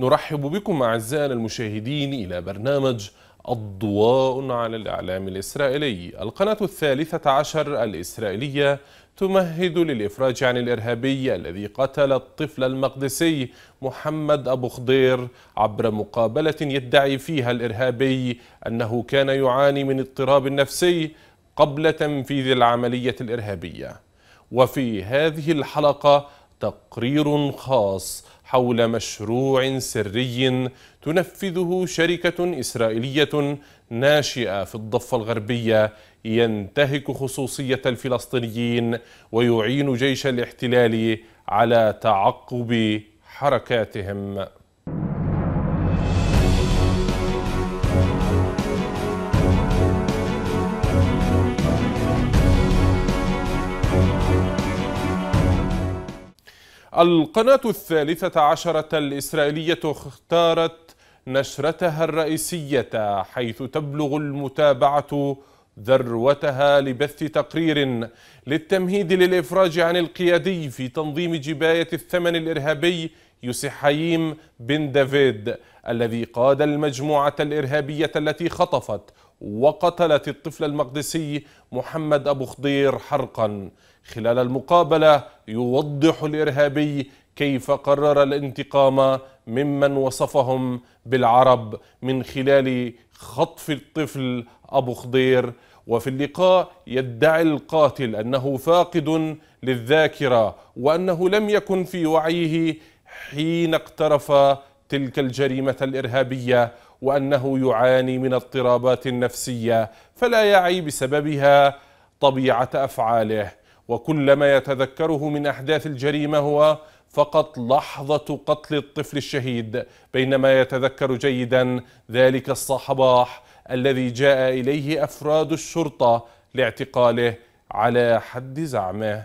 نرحب بكم أعزائنا المشاهدين إلى برنامج الضواء على الإعلام الإسرائيلي القناة الثالثة عشر الإسرائيلية تمهد للإفراج عن الإرهابي الذي قتل الطفل المقدسي محمد أبو خضير عبر مقابلة يدعي فيها الإرهابي أنه كان يعاني من اضطراب نفسي قبل تنفيذ العملية الإرهابية وفي هذه الحلقة تقرير خاص حول مشروع سري تنفذه شركة إسرائيلية ناشئة في الضفة الغربية ينتهك خصوصية الفلسطينيين ويعين جيش الاحتلال على تعقب حركاتهم القناة الثالثة عشرة الإسرائيلية اختارت نشرتها الرئيسية حيث تبلغ المتابعة ذروتها لبث تقرير للتمهيد للإفراج عن القيادي في تنظيم جباية الثمن الإرهابي يوسحاييم بن دافيد الذي قاد المجموعة الإرهابية التي خطفت وقتلت الطفل المقدسي محمد أبو خضير حرقا خلال المقابلة يوضح الإرهابي كيف قرر الانتقام ممن وصفهم بالعرب من خلال خطف الطفل أبو خضير وفي اللقاء يدعي القاتل أنه فاقد للذاكرة وأنه لم يكن في وعيه حين اقترف تلك الجريمة الإرهابية وأنه يعاني من اضطرابات نفسية فلا يعي بسببها طبيعة أفعاله وكل ما يتذكره من أحداث الجريمة هو فقط لحظة قتل الطفل الشهيد بينما يتذكر جيدا ذلك الصباح الذي جاء إليه أفراد الشرطة لاعتقاله على حد زعمه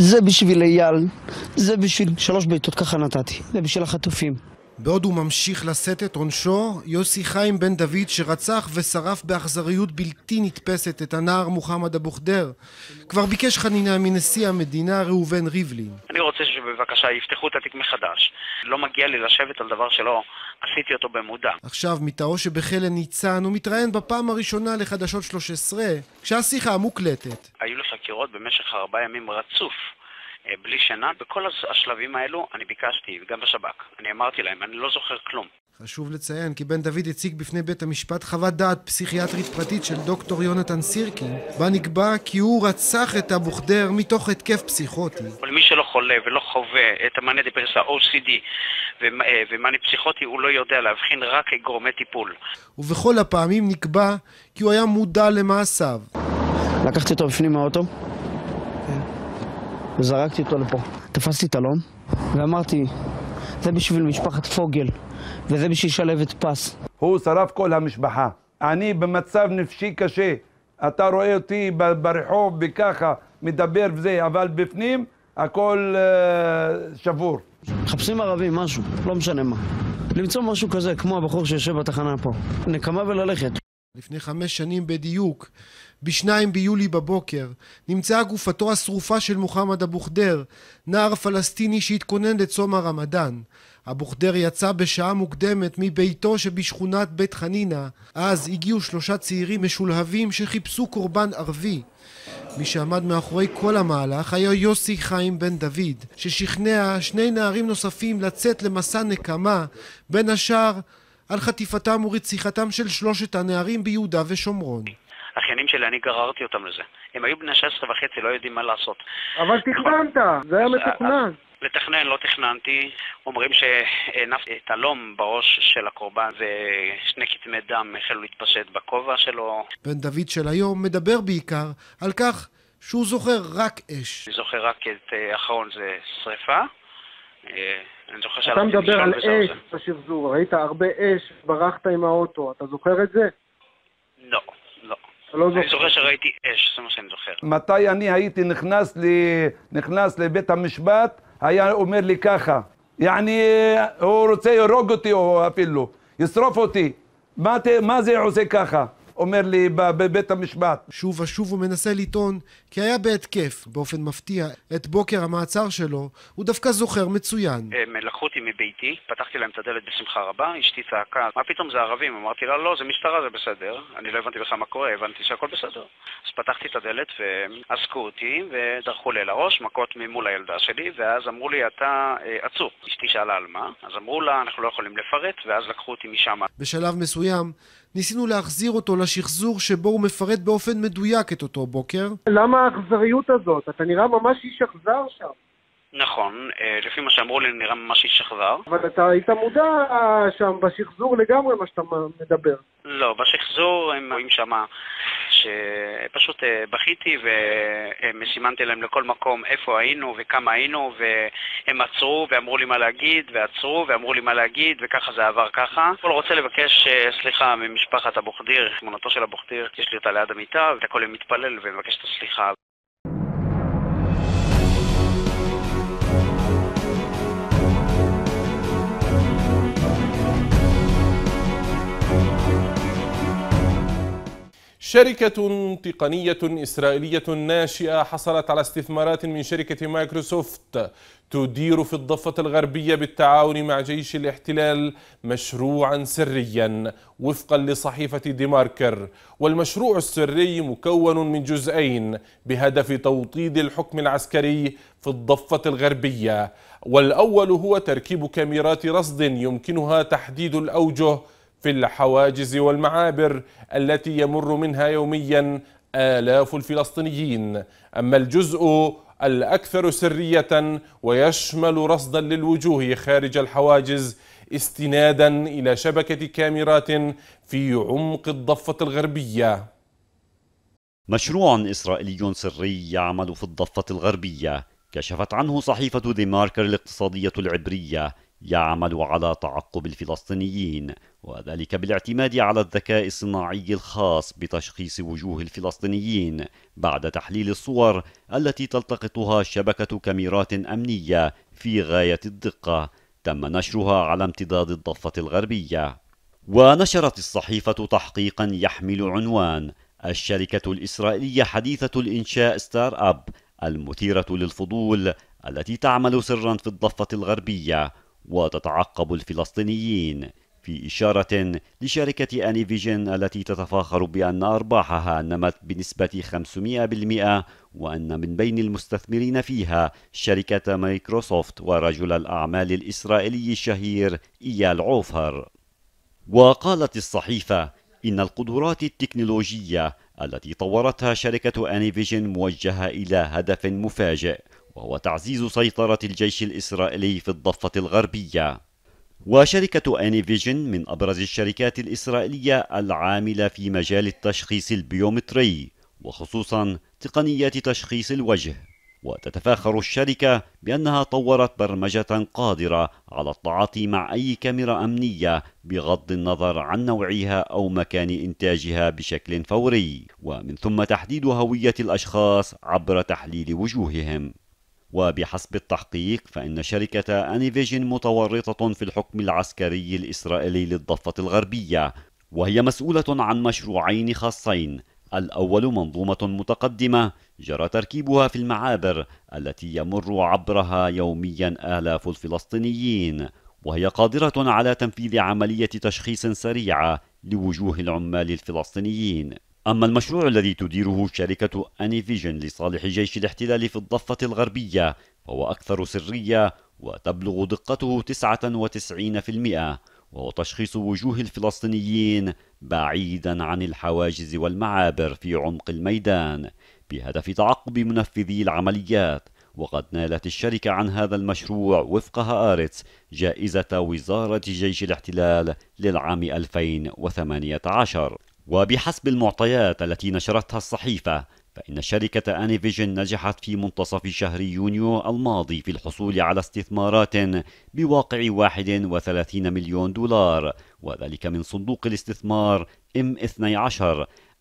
זה בשביל אייל, זה בשביל שלוש בעיטות ככה נתתי, זה בשביל החטופים. בעוד הוא ממשיך לשאת את עונשו, יוסי חיים בן דוד שרצח ושרף באכזריות בלתי נתפסת את הנער מוחמד אבו ח'דיר כבר ביקש חנינה מנשיא המדינה ראובן ריבלין. אני רוצה שבבקשה יפתחו את התיק מחדש. לא מגיע לי לשבת על דבר שלא עשיתי אותו במודע. עכשיו, מתאו שבחלא ניצן, הוא מתראיין בפעם הראשונה לחדשות 13, כשהשיחה מוקלטת. היו לו חקירות במשך ארבעה ימים רצוף. אה, בלי שינה. בכל השלבים האלו אני ביקשתי, גם בשב"כ, אני אמרתי להם, אני לא זוכר כלום. חשוב לציין כי בן דוד הציג בפני בית המשפט חוות דעת פסיכיאטרית פרטית של דוקטור יונתן סירקין, בה נקבע כי הוא רצח את אבו ח'דיר מתוך התקף פסיכוטי. למי שלא חולה ולא חווה את המאניה דיפרסה OCD אה, ומאניה פסיכוטי, הוא לא יודע להבחין רק גורמי טיפול. ובכל הפעמים נקבע כי הוא היה מודע למעשיו. לקחתי אותו בפנים מהאוטו, וזרקתי אותו לפה. תפסתי את אלון ואמרתי, זה בשביל משפחת פוגל, וזה בשביל את פס. הוא שרף כל המשפחה. אני במצב נפשי קשה. אתה רואה אותי ברחוב וככה, מדבר וזה, אבל בפנים הכל אה, שבור. מחפשים ערבים, משהו, לא משנה מה. למצוא משהו כזה, כמו הבחור שיושב בתחנה פה. נקמה וללכת, לפני חמש שנים בדיוק, בשניים ביולי בבוקר, נמצאה גופתו השרופה של מוחמד אבו ח'דיר, נער פלסטיני שהתכונן לצום הרמדאן. אבו ח'דיר יצא בשעה מוקדמת מביתו שבשכונת בית חנינה. אז הגיעו שלושה צעירים משולהבים שחיפשו קורבן ערבי. מי שעמד מאחורי כל המהלך היה יוסי חיים בן דוד, ששכנע שני נערים נוספים לצאת למסע נקמה, בין השאר על חטיפתם ורציחתם של שלושת הנערים ביהודה ושומרון. אחיינים שלי, אני גררתי אותם לזה. הם היו בני 16 וחצי, לא יודעים מה לעשות. אבל תכננת, זה היה מתוכנן. לתכנן לא תכננתי, אומרים שהנפתי את הלום בראש של הקורבן ושני כתמי דם החלו להתפשט בכובע שלו. בן דוד של היום מדבר בעיקר על כך שהוא זוכר רק אש. אני זוכר רק את האחרון אה, זה שריפה. אה, אני זוכר שאתה מדבר על אש בשחזור, ראית הרבה אש, ברחת עם האוטו, אתה זוכר את זה? לא, לא. לא אני זוכר שראיתי אש, זה מה שאני זוכר. מתי אני הייתי נכנס, ל... נכנס לבית המשפט, היה אומר לי ככה, יעני, אה, הוא רוצה להרוג אותי או אפילו, ישרוף אותי. מה, מה זה עושה ככה? אומר לי בבית המשפט. שוב ושוב הוא מנסה לטעון כי היה בהתקף, באופן מפתיע, את בוקר המעצר שלו, הוא דווקא זוכר מצוין. הם אה, לקחו אותי מביתי, פתחתי להם את הדלת בשמחה רבה, אשתי צעקה, מה פתאום זה ערבים? אמרתי לה, לא, זה משטרה, זה בסדר. אני לא הבנתי בכלל מה קורה, הבנתי שהכל בסדר. אז פתחתי את הדלת ועסקו אותי ודרכו לי לראש, מכות ממול הילדה שלי, ואז אמרו לי, אתה אה, עצור. אשתי שאלה על מה, אז אמרו לה, אנחנו לא יכולים לפרט, ואז לקחו אותי משם. בשלב מסוים, ניסינו להחזיר אותו לשחזור שבו הוא מפרט באופן מדויק את אותו בוקר. למה האכזריות הזאת? אתה נראה ממש איש אכזר שם. נכון, אה, לפי מה שאמרו לי נראה ממש איש אכזר. אבל אתה היית מודע אה, שם בשחזור לגמרי מה שאתה מדבר. לא, בשחזור הם רואים שמה... שפשוט אה, בכיתי וסימנתי להם לכל מקום איפה היינו וכמה היינו, והם עצרו ואמרו לי מה להגיד, ועצרו ואמרו לי מה להגיד, וככה זה עבר ככה. אני רוצה לבקש אה, סליחה ממשפחת אבו ח'דיר, תמונתו של אבו ח'דיר, יש לי אותה ליד המיטה, ואת יום מתפלל ומבקש את הסליחה. شركة تقنية إسرائيلية ناشئة حصلت على استثمارات من شركة مايكروسوفت تدير في الضفة الغربية بالتعاون مع جيش الاحتلال مشروعا سريا وفقا لصحيفة ديماركر والمشروع السري مكون من جزئين بهدف توطيد الحكم العسكري في الضفة الغربية والأول هو تركيب كاميرات رصد يمكنها تحديد الأوجه في الحواجز والمعابر التي يمر منها يوميا آلاف الفلسطينيين أما الجزء الأكثر سرية ويشمل رصدا للوجوه خارج الحواجز استنادا إلى شبكة كاميرات في عمق الضفة الغربية مشروع إسرائيلي سري يعمل في الضفة الغربية كشفت عنه صحيفة ديماركر ماركر الاقتصادية العبرية يعمل على تعقب الفلسطينيين وذلك بالاعتماد على الذكاء الصناعي الخاص بتشخيص وجوه الفلسطينيين بعد تحليل الصور التي تلتقطها شبكة كاميرات أمنية في غاية الدقة تم نشرها على امتداد الضفة الغربية ونشرت الصحيفة تحقيقا يحمل عنوان الشركة الإسرائيلية حديثة الإنشاء ستار أب المثيرة للفضول التي تعمل سرا في الضفة الغربية وتتعقب الفلسطينيين في إشارة لشركة أنيفيجن التي تتفاخر بأن أرباحها نمت بنسبة 500% وأن من بين المستثمرين فيها شركة مايكروسوفت ورجل الأعمال الإسرائيلي الشهير إيال عوفر وقالت الصحيفة إن القدرات التكنولوجية التي طورتها شركة أنيفيجن موجهة إلى هدف مفاجئ وهو تعزيز سيطرة الجيش الإسرائيلي في الضفة الغربية وشركة أنيفيجن من أبرز الشركات الإسرائيلية العاملة في مجال التشخيص البيومتري وخصوصا تقنيات تشخيص الوجه وتتفاخر الشركة بأنها طورت برمجة قادرة على التعاطي مع أي كاميرا أمنية بغض النظر عن نوعها أو مكان إنتاجها بشكل فوري ومن ثم تحديد هوية الأشخاص عبر تحليل وجوههم وبحسب التحقيق فإن شركة أنيفيجن متورطة في الحكم العسكري الإسرائيلي للضفة الغربية وهي مسؤولة عن مشروعين خاصين الأول منظومة متقدمة جرى تركيبها في المعابر التي يمر عبرها يوميا آلاف الفلسطينيين وهي قادرة على تنفيذ عملية تشخيص سريعة لوجوه العمال الفلسطينيين أما المشروع الذي تديره شركة أنيفيجن لصالح جيش الاحتلال في الضفة الغربية فهو أكثر سرية وتبلغ دقته 99% وهو تشخيص وجوه الفلسطينيين بعيدا عن الحواجز والمعابر في عمق الميدان بهدف تعقب منفذي العمليات وقد نالت الشركة عن هذا المشروع وفق هآرتس جائزة وزارة جيش الاحتلال للعام 2018 وبحسب المعطيات التي نشرتها الصحيفة فإن شركة أنيفيجن نجحت في منتصف شهر يونيو الماضي في الحصول على استثمارات بواقع 31 مليون دولار وذلك من صندوق الاستثمار M12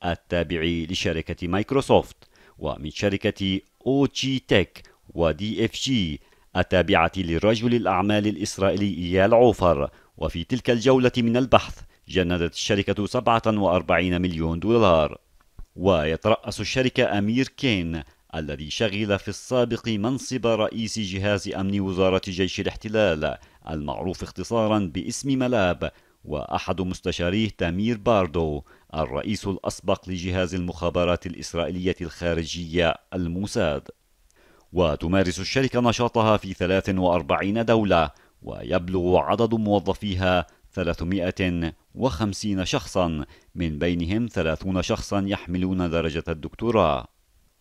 التابع لشركة مايكروسوفت ومن شركة أو جي تيك ودي اف جي التابعة لرجل الأعمال الإسرائيلي إيال عوفر وفي تلك الجولة من البحث جندت الشركة 47 مليون دولار ويترأس الشركة أمير كين الذي شغل في السابق منصب رئيس جهاز أمن وزارة جيش الاحتلال المعروف اختصارا باسم ملاب وأحد مستشاريه تامير باردو الرئيس الأسبق لجهاز المخابرات الإسرائيلية الخارجية الموساد وتمارس الشركة نشاطها في 43 دولة ويبلغ عدد موظفيها 350 شخصا من بينهم 30 شخصا يحملون درجة الدكتوراه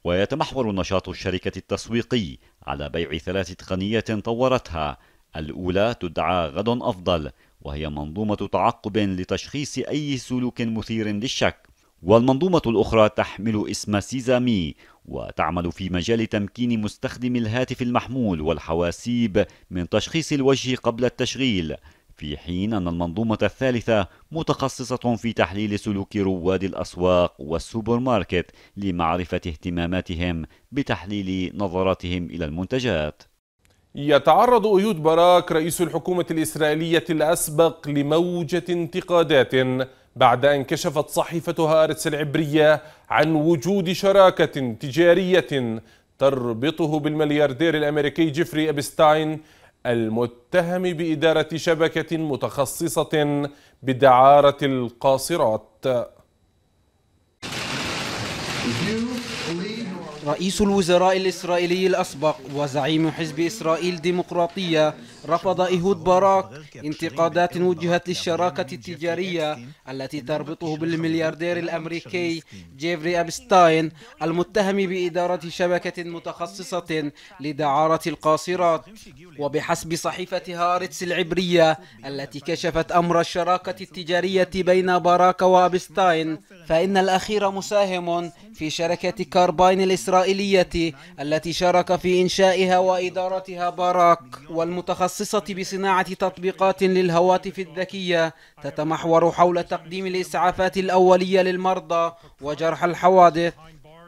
ويتمحور نشاط الشركة التسويقي على بيع ثلاث تقنيات طورتها الأولى تدعى غد أفضل وهي منظومة تعقب لتشخيص أي سلوك مثير للشك والمنظومة الأخرى تحمل اسم سيزامي وتعمل في مجال تمكين مستخدم الهاتف المحمول والحواسيب من تشخيص الوجه قبل التشغيل في حين أن المنظومة الثالثة متخصصة في تحليل سلوك رواد الأسواق والسوبر ماركت لمعرفة اهتماماتهم بتحليل نظراتهم إلى المنتجات يتعرض أيود باراك رئيس الحكومة الإسرائيلية الأسبق لموجة انتقادات بعد أن كشفت صحيفة هارتس العبرية عن وجود شراكة تجارية تربطه بالملياردير الأمريكي جيفري أبستاين المتهم بإدارة شبكة متخصصة بدعارة القاصرات رئيس الوزراء الإسرائيلي الأسبق وزعيم حزب إسرائيل الديمقراطية رفض إيهود باراك انتقادات وجهت للشراكة التجارية التي تربطه بالملياردير الأمريكي جيفري أبستاين المتهم بإدارة شبكة متخصصة لدعارة القاصرات وبحسب صحيفة هارتس العبرية التي كشفت أمر الشراكة التجارية بين باراك وأبستاين فإن الأخير مساهم في شركة كارباين الإسرائيلية الإسرائيلية التي شارك في إنشائها وإدارتها باراك والمتخصصة بصناعة تطبيقات للهواتف الذكية تتمحور حول تقديم الإسعافات الأولية للمرضى وجرح الحوادث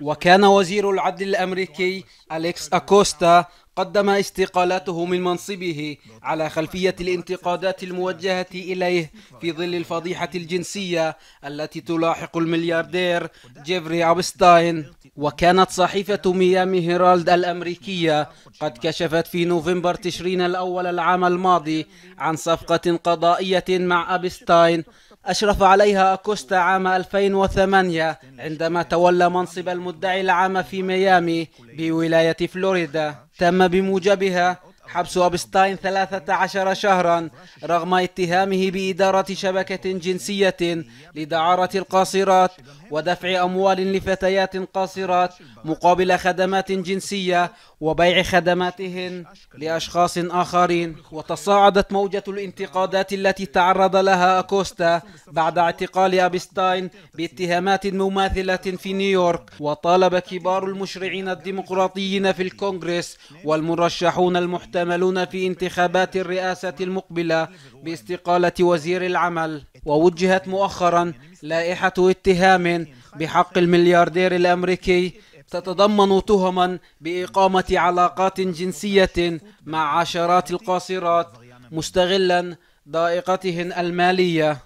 وكان وزير العدل الأمريكي أليكس أكوستا قدم استقالته من منصبه على خلفية الانتقادات الموجهة إليه في ظل الفضيحة الجنسية التي تلاحق الملياردير جيفري أبستاين وكانت صحيفة ميامي هيرالد الأمريكية قد كشفت في نوفمبر تشرين الأول العام الماضي عن صفقة قضائية مع أبستاين أشرف عليها أكوستا عام 2008 عندما تولى منصب المدعي العام في ميامي بولاية فلوريدا تم بموجبها حبس أبستاين 13 شهرا رغم اتهامه بإدارة شبكة جنسية لدعارة القاصرات ودفع أموال لفتيات قاصرات مقابل خدمات جنسية وبيع خدماتهن لأشخاص آخرين وتصاعدت موجة الانتقادات التي تعرض لها أكوستا بعد اعتقال أبستاين باتهامات مماثلة في نيويورك وطالب كبار المشرعين الديمقراطيين في الكونغرس والمرشحون المحتملين يتأملون في انتخابات الرئاسة المقبلة باستقالة وزير العمل ووجهت مؤخرا لائحة اتهام بحق الملياردير الأمريكي تتضمن تهما بإقامة علاقات جنسية مع عشرات القاصرات مستغلا ضائقتهن المالية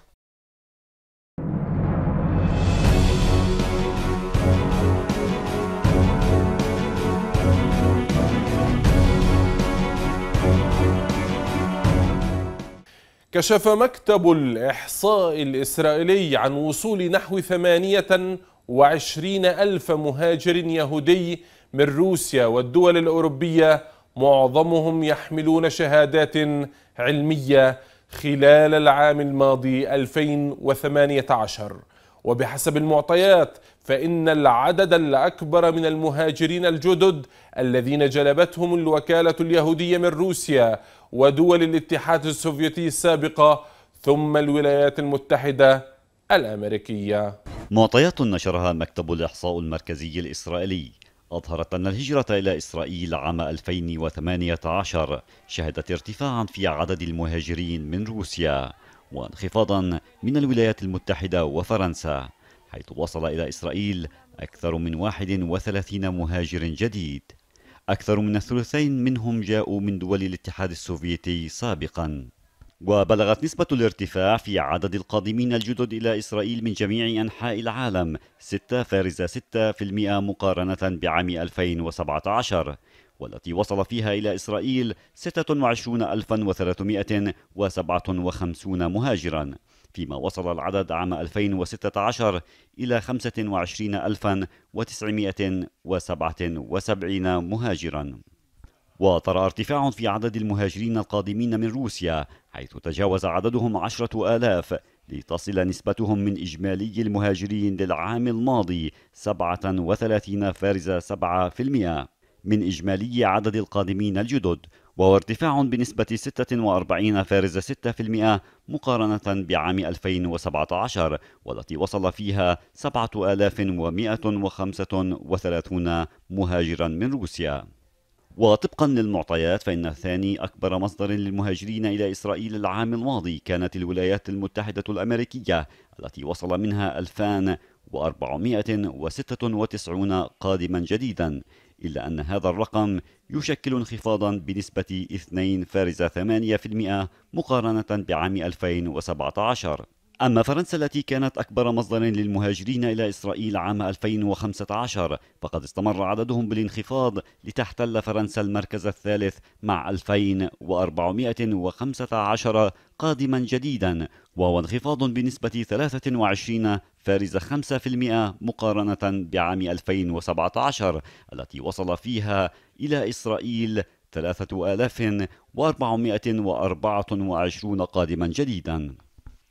كشف مكتب الإحصاء الإسرائيلي عن وصول نحو وعشرين ألف مهاجر يهودي من روسيا والدول الأوروبية معظمهم يحملون شهادات علمية خلال العام الماضي 2018 وبحسب المعطيات فإن العدد الأكبر من المهاجرين الجدد الذين جلبتهم الوكالة اليهودية من روسيا ودول الاتحاد السوفيتي السابقة ثم الولايات المتحدة الأمريكية معطيات نشرها مكتب الإحصاء المركزي الإسرائيلي أظهرت أن الهجرة إلى إسرائيل عام 2018 شهدت ارتفاعا في عدد المهاجرين من روسيا وانخفاضا من الولايات المتحدة وفرنسا حيث وصل إلى إسرائيل أكثر من 31 مهاجر جديد أكثر من الثلثين منهم جاءوا من دول الاتحاد السوفيتي سابقاً وبلغت نسبة الارتفاع في عدد القادمين الجدد إلى إسرائيل من جميع أنحاء العالم 6.6% مقارنة بعام 2017 والتي وصل فيها إلى إسرائيل 26357 مهاجراً فيما وصل العدد عام 2016 إلى 25977 مهاجرا وطرأ ارتفاع في عدد المهاجرين القادمين من روسيا حيث تجاوز عددهم عشرة آلاف لتصل نسبتهم من إجمالي المهاجرين للعام الماضي 37 فارز 7% من إجمالي عدد القادمين الجدد وهو ارتفاع بنسبة 46 فارز 6% مقارنة بعام 2017 والتي وصل فيها 7135 مهاجرا من روسيا وطبقا للمعطيات فإن ثاني أكبر مصدر للمهاجرين إلى إسرائيل العام الماضي كانت الولايات المتحدة الأمريكية التي وصل منها 2496 قادما جديدا إلا أن هذا الرقم يشكل انخفاضا بنسبة 2.8% مقارنة بعام 2017 أما فرنسا التي كانت أكبر مصدر للمهاجرين إلى إسرائيل عام 2015 فقد استمر عددهم بالانخفاض لتحتل فرنسا المركز الثالث مع 2415 قادما جديدا وهو انخفاض بنسبة 23 فارز 5% مقارنة بعام 2017 التي وصل فيها إلى إسرائيل 3424 قادما جديدا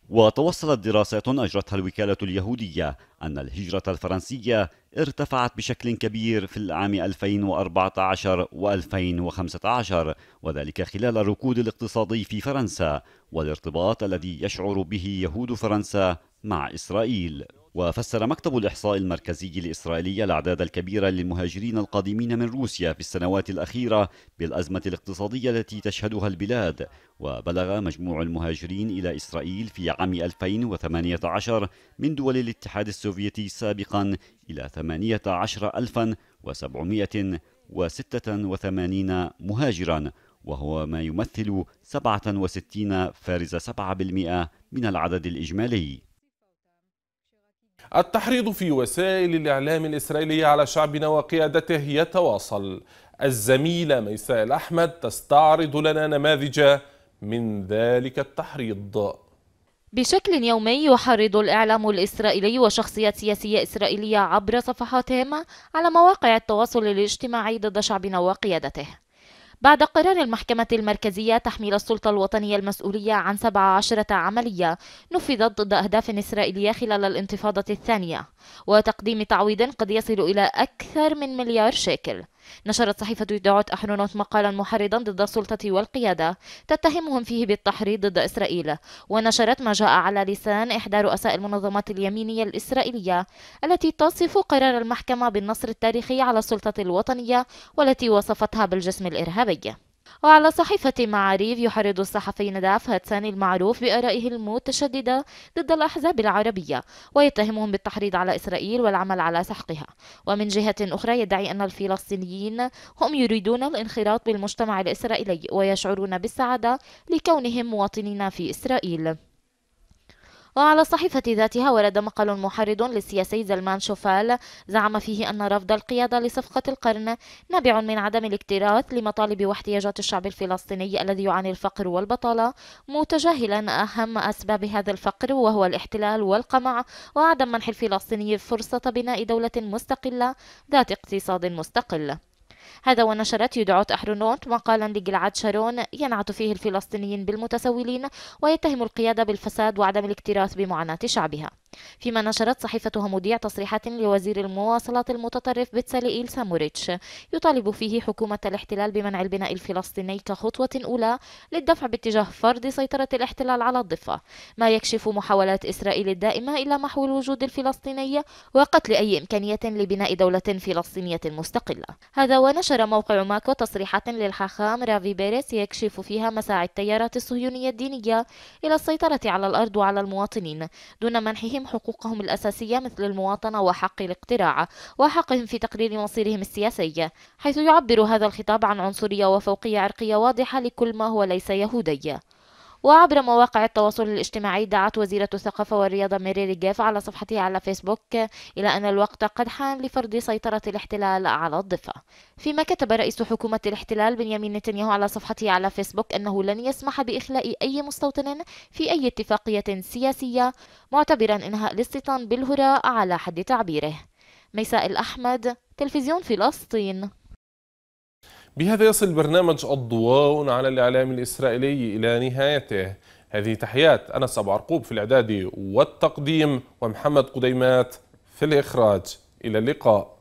وتوصلت دراسات أجرتها الوكالة اليهودية أن الهجرة الفرنسية ارتفعت بشكل كبير في العام 2014 و2015 وذلك خلال الركود الاقتصادي في فرنسا والارتباط الذي يشعر به يهود فرنسا مع إسرائيل وفسر مكتب الإحصاء المركزي الإسرائيلي الأعداد الكبيرة للمهاجرين القادمين من روسيا في السنوات الأخيرة بالأزمة الاقتصادية التي تشهدها البلاد وبلغ مجموع المهاجرين إلى إسرائيل في عام 2018 من دول الاتحاد السوفيتي سابقا إلى 18786 مهاجرا وهو ما يمثل 67 فارز 7% من العدد الإجمالي التحريض في وسائل الإعلام الإسرائيلية على شعبنا وقيادته يتواصل الزميلة ميساء الأحمد تستعرض لنا نماذج من ذلك التحريض بشكل يومي يحرض الإعلام الإسرائيلي وشخصيات سياسية إسرائيلية عبر صفحاتهم على مواقع التواصل الاجتماعي ضد شعبنا وقيادته بعد قرار المحكمة المركزية تحميل السلطة الوطنية المسؤولية عن 17 عملية نفذت ضد أهداف إسرائيلية خلال الانتفاضة الثانية وتقديم تعويض قد يصل إلى أكثر من مليار شيكل نشرت صحيفة دعوت أحرونوت مقالا محرضا ضد السلطة والقيادة تتهمهم فيه بالتحريض ضد إسرائيل ونشرت ما جاء على لسان إحدى رؤساء المنظمات اليمينية الإسرائيلية التي تصف قرار المحكمة بالنصر التاريخي على السلطة الوطنية والتي وصفتها بالجسم الإرهابي وعلى صحيفة معاريف يحرض الصحفي نداف هاتساني المعروف بآرائه المتشددة ضد الأحزاب العربية ويتهمهم بالتحريض على إسرائيل والعمل على سحقها ومن جهة أخرى يدعي أن الفلسطينيين هم يريدون الانخراط بالمجتمع الإسرائيلي ويشعرون بالسعادة لكونهم مواطنين في إسرائيل وعلى الصحيفة ذاتها ورد مقال محرض للسياسي زلمان شوفال زعم فيه أن رفض القيادة لصفقة القرن نابع من عدم الاكتراث لمطالب واحتياجات الشعب الفلسطيني الذي يعاني الفقر والبطالة متجاهلا أهم أسباب هذا الفقر وهو الاحتلال والقمع وعدم منح الفلسطيني فرصة بناء دولة مستقلة ذات اقتصاد مستقل هذا ونشرت يدعوت أحرونوت مقالا لجلعاد شارون ينعت فيه الفلسطينيين بالمتسولين ويتهم القيادة بالفساد وعدم الاكتراث بمعاناة شعبها فيما نشرت صحيفة هموديع تصريحات لوزير المواصلات المتطرف إيل ساموريتش يطالب فيه حكومة الاحتلال بمنع البناء الفلسطيني كخطوة أولى للدفع باتجاه فرض سيطرة الاحتلال على الضفة ما يكشف محاولات إسرائيل الدائمة إلى محو الوجود الفلسطيني وقتل أي إمكانية لبناء دولة فلسطينية مستقلة هذا ونشر موقع ماكو تصريحات للحاخام رافي بيريس يكشف فيها مساعي التيارات الصهيونية الدينية إلى السيطرة على الأرض وعلى المواطنين دون منحهم تحريم حقوقهم الأساسية مثل المواطنة وحق الاقتراع وحقهم في تقرير مصيرهم السياسي حيث يعبر هذا الخطاب عن عنصرية وفوقية عرقية واضحة لكل ما هو ليس يهودي وعبر مواقع التواصل الاجتماعي دعت وزيرة الثقافة والرياضة ميري ريجاف على صفحتها على فيسبوك إلى أن الوقت قد حان لفرض سيطرة الاحتلال على الضفة فيما كتب رئيس حكومة الاحتلال بنيامين نتنياهو على صفحته على فيسبوك أنه لن يسمح بإخلاء أي مستوطن في أي اتفاقية سياسية معتبرا إنهاء الاستيطان بالهراء على حد تعبيره ميساء الأحمد تلفزيون فلسطين بهذا يصل برنامج الضواء على الإعلام الإسرائيلي إلى نهايته هذه تحيات أنس أبو عرقوب في الإعداد والتقديم ومحمد قديمات في الإخراج إلى اللقاء